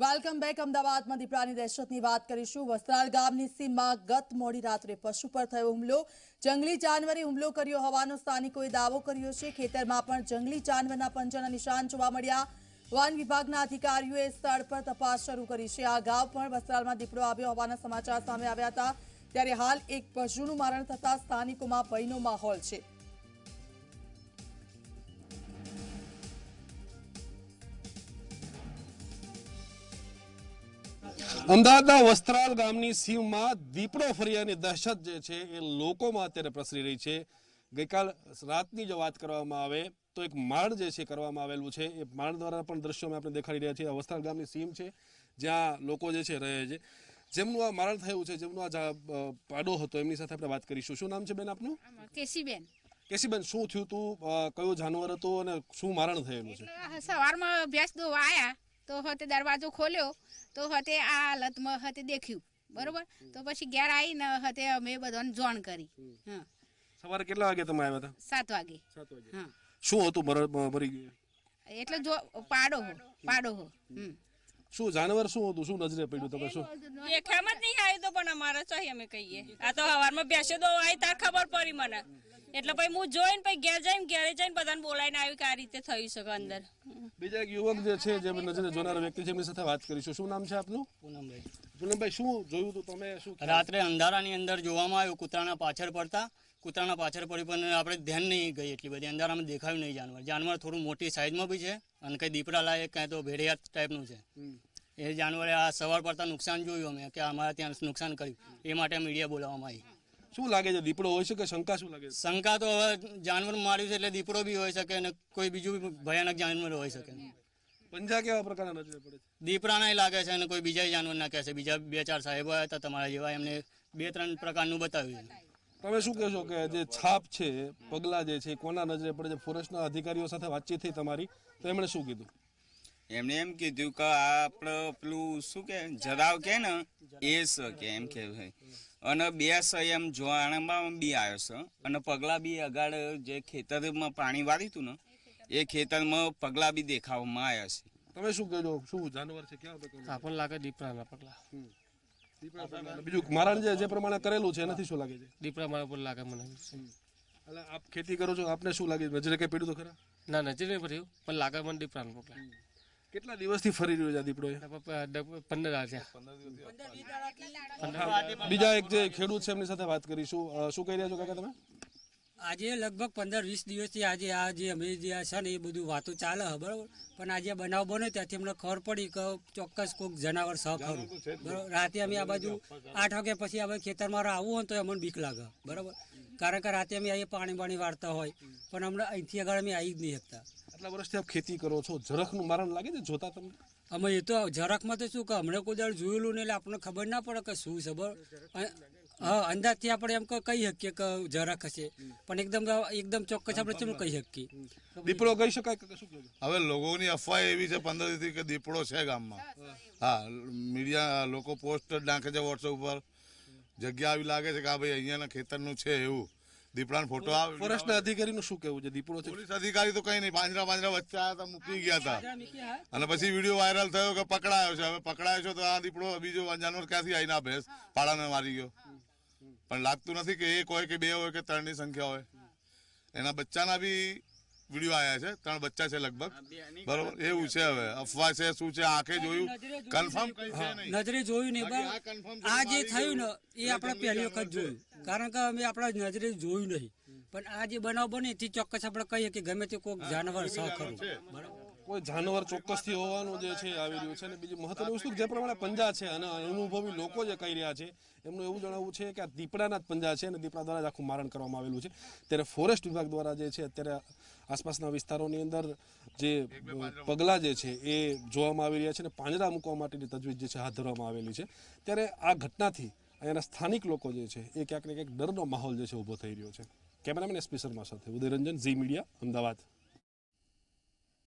welcome back અમદાવાદમાં દીપડાની દહેશતની વાત કરીશું વસ્ત્રાલ ગામની સીમમાં ગત મોડી રાત્રે પશુ પર થયો હુમલો જંગલી જાનવરે હુમલો કર્યો હોવાનો સ્થાનિકોએ દાવો કર્યો છે ખેતરમાં પણ જંગલી જાનવરના પંજાના નિશાન જોવા મળ્યા વન વિભાગના અધિકારીઓએ સ્થળ પર તપાસ શરૂ કરી છે આ અગાઉ પણ વસ્ત્રાલમાં દીપડો આવ્યો હોવાના સમાચાર સામે આવ્યા હતા ત્યારે હાલ એક પશુનું મરણ થતા સ્થાનિકોમાં ભયનો માહોલ છે અમદાવાદના વસ્ત્રાલ ગામની સીમમાં દીપડો ફરિયાની દહેશત જે છે એ લોકોમાં અત્યારે પ્રસરી રહી છે ગઈકાલ રાતની જો વાત કરવામાં આવે તો એક માળ જે છે કરવામાં આવેલું છે એ માળ દ્વારા પણ દ્રશ્યોમાં આપણે દેખાડી રહ્યા છીએ વસ્ત્રાલ ગામની સીમ છે જ્યાં લોકો જે છે રહે છે જેમનું આ મારણ થયું છે જેમનું આ પાડો હતો એમની સાથે આપણે વાત કરીશું શું નામ છે બેન આપનું કેસીબેન કેસીબેન શું થયું તું કયો જાનવર હતો અને શું મારણ થયેલું છે સવારમાં ભેંસ દોવા આવ્યા તો હતે દરવાજો ખોલ્યો તો હતે આ હાલતમાં હતે દેખ્યું બરોબર તો પછી ઘેર આવીને હતે અમે બધાને જોણ કરી સવારે કેટલા વાગે તમે આવ્યા હતા સાત વાગે સાત વાગે શું હતું ભરી ગયું એટલે જો પાડો હો પાડો હો શું જાનવર શું હતું શું નજરે પડ્યું તમે શું દેખામાં જ નહીં આવ્યું તો પણ અમારે ચાહી અમે કહીએ આ તો સવારમાં બેસે તો આવી તાર ખબર પડી મને એટલે પછી હું જોઈને પછી ઘેર જઈને ઘેરે જઈને બધાને બોલાવીને આવી કે આ રીતે થઈ છે અંદર બીજા એક યુવક જે છે જે નજરે જોનાર વ્યક્તિ છે એમની સાથે વાત કરીશું શું નામ છે આપનું પૂનમભાઈ પૂનમભાઈ શું જોયું હતું તમે શું રાત્રે અંધારાની અંદર જોવામાં આવ્યું કૂતરાના પાછળ પડતા કૂતરાના પાછળ પડી પણ આપણે ધ્યાન નહીં ગઈ એટલી બધી અંધારામાં દેખાયું નહીં જાનવર જાનવર થોડું મોટી સાઈઝમાં બી છે અને કંઈ દીપડા લાયક કાંઈ તો ભેડિયા ટાઈપનું છે એ જાનવરે આ સવાર પડતા નુકસાન જોયું અમે કે અમારે ત્યાં નુકસાન કર્યું એ માટે મીડિયા બોલાવવામાં આવી શું લાગે છે દીપડો હોય શકે શંકા શું લાગે શંકા તો હવે જાનવર માર્યું છે એટલે દીપડો બી હોઈ શકે અને કોઈ બીજું બી ભયાનક જાનવર હોય શકે પંજા કેવા પ્રકારના નજરે પડે છે દીપડાના લાગે છે અને કોઈ બીજા જાનવરના કહે છે બીજા બે ચાર સાહેબો આવ્યા હતા તમારા જેવા એમને બે ત્રણ પ્રકારનું બતાવ્યું છે તમે શું કહેશો કે જે છાપ છે પગલા જે છે કોના નજરે પડે છે ફોરેસ્ટના અધિકારીઓ સાથે વાતચીત થઈ તમારી તો એમણે શું કીધું એમણે એમ કીધું કે આપણે પેલું શું કે જરાવ કે ને એ સ કે એમ કે અને બે સ એમ જોવાણામાં બી આવ્યો છે અને પગલા બી અગાડ જે ખેતરમાં પાણી વાળી હતું ને એ ખેતરમાં પગલા બી દેખાવમાં આવ્યા છે તમે શું કહેજો શું જાનવર છે ક્યાં આપણને લાગે દીપડાના પગલા બીજું મારા જે પ્રમાણે કરેલું છે એનાથી શું લાગે છે દીપડા મારા પર લાગે મને એટલે આપ ખેતી કરો છો આપને શું લાગે નજરે કઈ પીડું તો ખરા ના નજરે નહીં પડ્યું પણ લાગે મને દીપડાનું પગલા કેટલા દિવસથી ફરી રહ્યો છે દીપડો પંદર બીજા એક જે ખેડૂત છે એમની સાથે વાત કરીશું શું કહી રહ્યા છો કાકા તમે આજે લગભગ પંદર વીસ દિવસથી આજે આ જે અમે જે છે ને એ બધું વાતો ચાલે બરાબર પણ આજે બનાવ બન્યો ત્યાંથી અમને ખબર પડી કે ચોક્કસ કોઈક જનાવર સહ ખરું બરાબર રાતે અમે આ બાજુ આઠ વાગ્યા પછી હવે ખેતરમાં આવવું હોય તો અમને બીક લાગે બરાબર કારણ કે રાતે અમે અહીં પાણી બાણી વાળતા હોય પણ હમણાં અહીંથી આગળ અમે આવી જ નહીં શકતા આટલા વર્ષથી આપ ખેતી કરો છો ઝરખનું મારણ લાગે ને જોતા તમને અમે એ તો ઝરખમાં તો શું કે હમણાં કોઈ દાડ જોયેલું નહીં એટલે આપણને ખબર ના પડે કે શું ખબર હા અંદાજથી આપણે એમ કહી શકીએ કે ઝરખ હશે પણ એકદમ એકદમ ચોક્કસ આપણે શું કહી શકીએ દીપડો કહી શકાય હવે લોકોની અફવા એવી છે પંદર દિવસથી કે દીપડો છે ગામમાં હા મીડિયા લોકો પોસ્ટ નાખે છે વોટ્સઅપ ઉપર જગ્યા આવી લાગે છે કે આ ભાઈ અહીંયાના ખેતરનું છે એવું દીપડાનો ફોટો આવે ફોરેસ્ટના અધિકારીનું શું કેવું છે દીપડો પોલીસ અધિકારી તો કઈ નહીં પાંજરા પાંજરા વચ્ચે આવ્યા હતા મૂકી ગયા હતા અને પછી વિડીયો વાયરલ થયો કે પકડાયો છે હવે પકડાયો છે તો આ દીપડો બીજો જાનવર ક્યાંથી આવીને આ ભેંસ પાડાને મારી ગયો પણ લાગતું નથી કે એક હોય કે બે હોય કે ત્રણ ની સંખ્યા હોય એના બચ્ચાના બી વિડીયો આવ્યા છે ત્રણ બચ્ચા છે લગભગ બરોબર એવું છે હવે અફવા છે શું છે આંખે જોયું કન્ફર્મ નજરે જોયું ને આ જે થયું ને એ આપણે પહેલી વખત જોયું કારણ કે અમે આપણા નજરે જોયું નહીં પણ આ જે બનાવ બને તે ચોક્કસ આપણે કહીએ કે ગમે તે કોઈક જાનવર સહ ખરું બરાબર કોઈ જાનવર ચોક્કસ થી હોવાનું જે છે આવી રહ્યું છે અને બીજું મહત્વની વસ્તુ જે પ્રમાણે પંજા છે અને અનુભવી લોકો જે કહી રહ્યા છે એમનું એવું જણાવવું છે કે આ દીપડાના જ પંજા છે અને દીપડા દ્વારા જ આખું મારણ કરવામાં આવેલું છે ત્યારે ફોરેસ્ટ વિભાગ દ્વારા જે છે અત્યારે આસપાસના વિસ્તારોની અંદર જે પગલાં જે છે એ જોવામાં આવી રહ્યા છે અને પાંજરા મૂકવા માટેની તજવીજ જે છે હાથ ધરવામાં આવેલી છે ત્યારે આ ઘટનાથી અહીંયાના સ્થાનિક લોકો જે છે એ ક્યાંક ને ક્યાંક ડરનો માહોલ જે છે ઊભો થઈ રહ્યો છે કેમેરામેન એસપી શર્મા સાથે ઉદયરંજન ઝી મીડિયા અમદાવાદ